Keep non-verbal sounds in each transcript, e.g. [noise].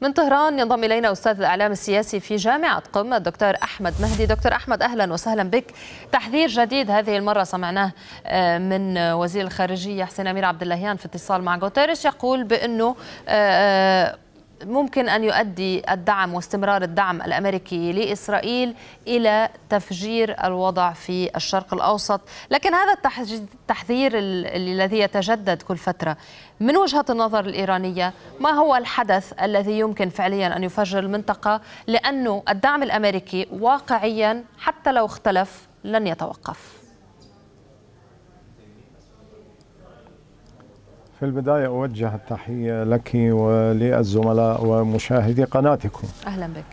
من طهران ينضم الينا استاذ الاعلام السياسي في جامعه قم الدكتور احمد مهدي دكتور احمد اهلا وسهلا بك تحذير جديد هذه المره سمعناه آه، من وزير الخارجيه حسين امير عبد اللهيان في اتصال مع جوتيرش يقول بانه آه، آه، ممكن أن يؤدي الدعم واستمرار الدعم الأمريكي لإسرائيل إلى تفجير الوضع في الشرق الأوسط لكن هذا التحذير الذي يتجدد كل فترة من وجهة النظر الإيرانية ما هو الحدث الذي يمكن فعليا أن يفجر المنطقة لأنه الدعم الأمريكي واقعيا حتى لو اختلف لن يتوقف في البداية أوجه التحية لك وللزملاء ومشاهدي قناتكم أهلا بك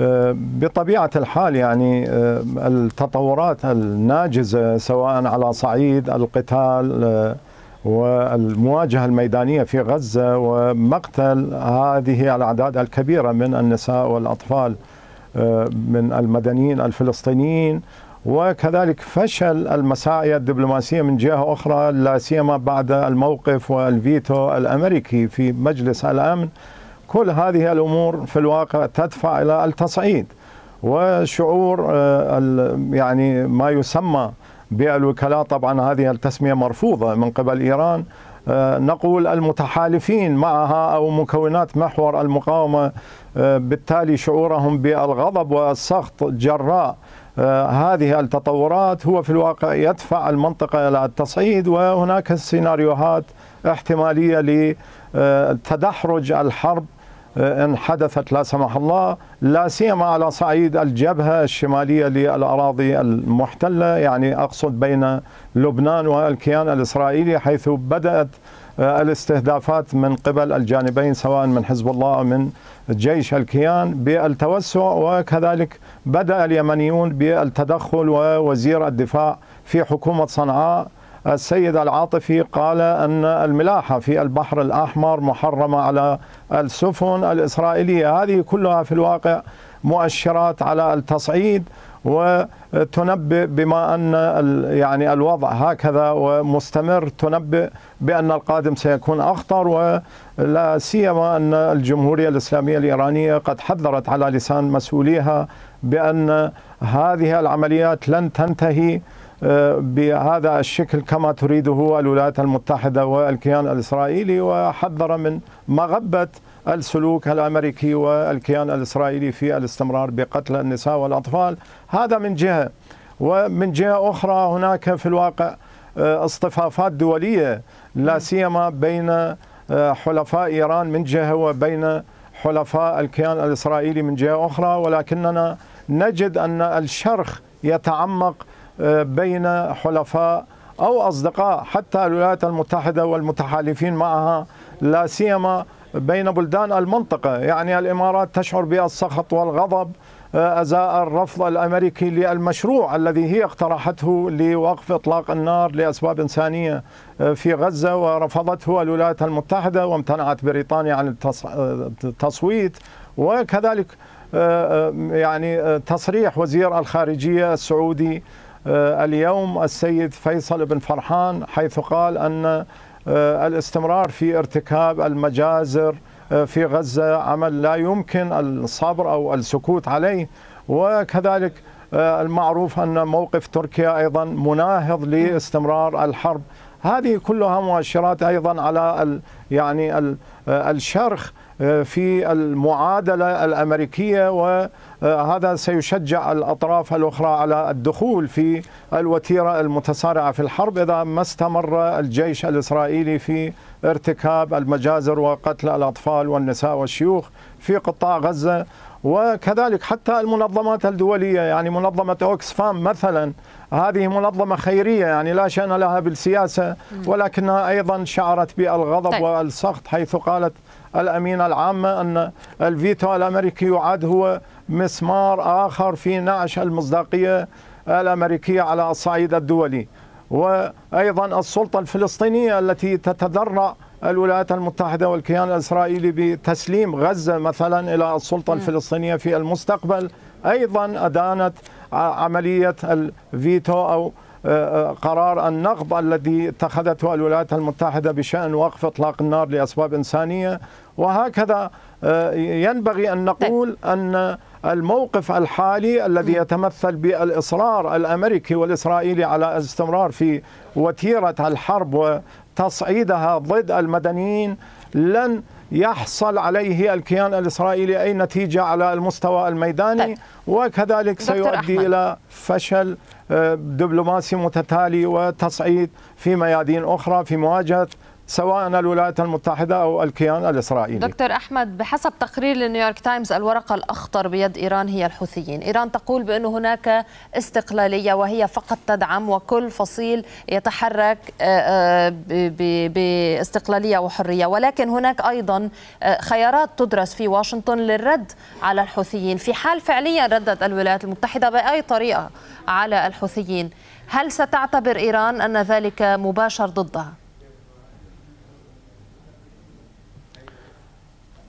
آه، بطبيعة الحال يعني آه، التطورات الناجزة سواء على صعيد القتال آه، والمواجهة الميدانية في غزة ومقتل هذه الأعداد الكبيرة من النساء والأطفال من المدنيين الفلسطينيين وكذلك فشل المساعي الدبلوماسية من جهة أخرى لا سيما بعد الموقف والفيتو الأمريكي في مجلس الأمن كل هذه الأمور في الواقع تدفع إلى التصعيد وشعور آه، يعني ما يسمى بالوكلاء طبعا هذه التسمية مرفوضة من قبل إيران آه، نقول المتحالفين معها او مكونات محور المقاومه آه، بالتالي شعورهم بالغضب والسخط جراء آه، هذه التطورات هو في الواقع يدفع المنطقة إلى التصعيد وهناك سيناريوهات احتمالية لتدحرج الحرب آه، إن حدثت لا سمح الله لا سيما على صعيد الجبهة الشمالية للأراضي المحتلة يعني أقصد بين لبنان والكيان الإسرائيلي حيث بدأت الاستهدافات من قبل الجانبين سواء من حزب الله أو من جيش الكيان بالتوسع وكذلك بدأ اليمنيون بالتدخل ووزير الدفاع في حكومة صنعاء السيد العاطفي قال أن الملاحة في البحر الأحمر محرمة على السفن الإسرائيلية هذه كلها في الواقع مؤشرات على التصعيد وتنبئ بما ان يعني الوضع هكذا ومستمر تنبئ بان القادم سيكون اخطر ولا سيما ان الجمهوريه الاسلاميه الايرانيه قد حذرت على لسان مسؤوليها بان هذه العمليات لن تنتهي آه، بهذا الشكل كما تريده الولايات المتحده والكيان الاسرائيلي وحذر من مغبه السلوك الامريكي والكيان الاسرائيلي في الاستمرار بقتل النساء والاطفال هذا من جهه ومن جهه اخرى هناك في الواقع آه، اصطفافات دوليه لا سيما بين آه، حلفاء ايران من جهه وبين حلفاء الكيان الاسرائيلي من جهه اخرى ولكننا نجد ان الشرخ يتعمق آه، بين حلفاء او اصدقاء حتى الولايات المتحده والمتحالفين معها لا سيما بين بلدان المنطقة يعني الإمارات تشعر بالسخط والغضب آه، أزاء الرفض الأمريكي للمشروع الذي هي اقترحته لوقف إطلاق النار لأسباب إنسانية آه، في غزة ورفضته الولايات المتحدة وامتنعت بريطانيا عن آه، التصويت وكذلك يعني تصريح وزير الخارجية السعودي اليوم السيد فيصل بن فرحان حيث قال أن آه، الاستمرار في ارتكاب المجازر آه، في غزة عمل لا يمكن الصبر أو السكوت عليه وكذلك آه، المعروف أن موقف تركيا أيضا مناهض لاستمرار الحرب هذه كلها مؤشرات أيضا على يعني الشرخ آه، في المعادله الامريكيه وهذا سيشجع الاطراف الاخرى على الدخول في الوتيره المتسارعه في الحرب اذا ما استمر الجيش الاسرائيلي في ارتكاب المجازر وقتل الاطفال والنساء والشيوخ في قطاع غزه وكذلك حتى المنظمات الدولية يعني منظمة أوكسفام مثلا هذه منظمة خيرية يعني لا شأن لها بالسياسة ولكنها أيضا شعرت بالغضب طيب. والسخط حيث قالت الأمينة العامة أن الفيتو الأمريكي يعد هو مسمار آخر في نعش المصداقية الأمريكية على الصعيد الدولي وأيضا السلطة الفلسطينية التي تتذرع الولايات المتحدة والكيان الإسرائيلي بتسليم غزة مثلا إلى السلطة الفلسطينية في المستقبل أيضا أدانت عملية الفيتو أو آه، آه، قرار النقض الذي اتخذته الولايات المتحدة بشأن وقف إطلاق النار لأسباب إنسانية وهكذا آه، ينبغي أن طيب. نقول أن الموقف الحالي الذي يتمثل بالإصرار الأمريكي والإسرائيلي على الاستمرار في وتيرة الحرب وتصعيدها ضد المدنيين لن يحصل عليه الكيان الإسرائيلي أي نتيجة على المستوى الميداني طيب. وكذلك سيؤدي إلى فشل آه، دبلوماسي متتالي وتصعيد في ميادين أخرى في مواجهة سواء الولايات المتحدة أو الكيان الإسرائيلي دكتور أحمد بحسب تقرير لنيويورك تايمز الورقة الأخطر بيد إيران هي الحوثيين إيران تقول بأن هناك استقلالية وهي فقط تدعم وكل فصيل يتحرك آه، آه، باستقلالية وحرية ولكن هناك أيضا آه، خيارات تدرس في واشنطن للرد على الحوثيين في حال فعليا ردت الولايات المتحدة بأي طريقة على الحوثيين هل ستعتبر إيران أن ذلك مباشر ضدها؟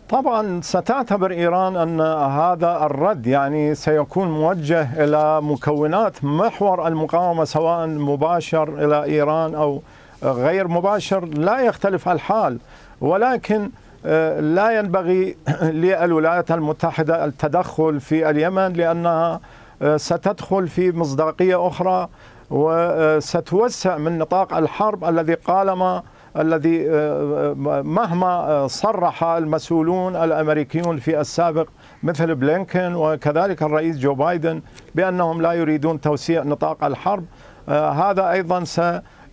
طبعا ستعتبر ايران ان هذا الرد يعني سيكون موجه الى مكونات محور المقاومه سواء مباشر الى ايران او غير مباشر لا يختلف الحال ولكن آه، لا ينبغي [clears throat] للولايات المتحده التدخل في اليمن لانها آه، ستدخل في مصداقيه اخرى وستوسع من نطاق الحرب الذي قالما الذي آه، آه، آه، مهما صرح المسؤولون الامريكيون في السابق مثل بلينكن وكذلك الرئيس جو بايدن بانهم لا يريدون توسيع نطاق الحرب هذا ايضا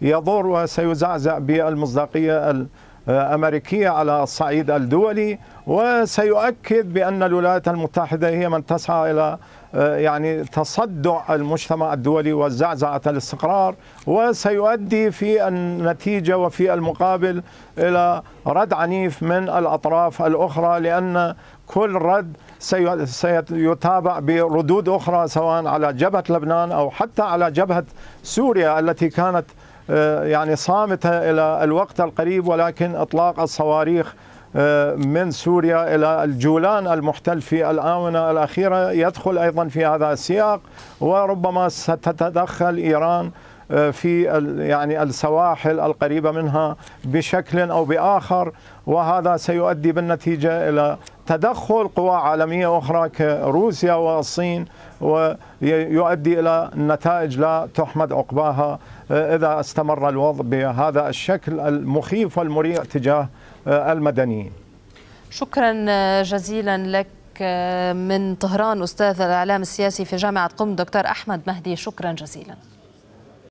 سيضر وسيزعزع بالمصداقيه أمريكية على الصعيد الدولي وسيؤكد بأن الولايات المتحدة هي من تسعى إلى آه، يعني تصدع المجتمع الدولي وزعزعة الاستقرار وسيؤدي في النتيجة وفي المقابل إلى رد عنيف من الأطراف الأخرى لأن كل رد سيتابع بردود أخرى سواء على جبهة لبنان أو حتى على جبهة سوريا التي كانت آه، يعني صامتة إلى الوقت القريب ولكن إطلاق الصواريخ آه، من سوريا إلى الجولان المحتل في الآونة الأخيرة يدخل أيضا في هذا السياق وربما ستتدخل إيران آه، في يعني السواحل القريبة منها بشكل أو بآخر وهذا سيؤدي بالنتيجة إلى تدخل قوى عالمية أخرى كروسيا والصين ويؤدي إلى نتائج لا تحمد عقباها آه، إذا استمر الوضع بهذا الشكل المخيف والمريع تجاه آه، المدنيين شكرا آه، جزيلا لك من طهران أستاذ الإعلام السياسي في جامعة قم دكتور أحمد مهدي شكرا جزيلا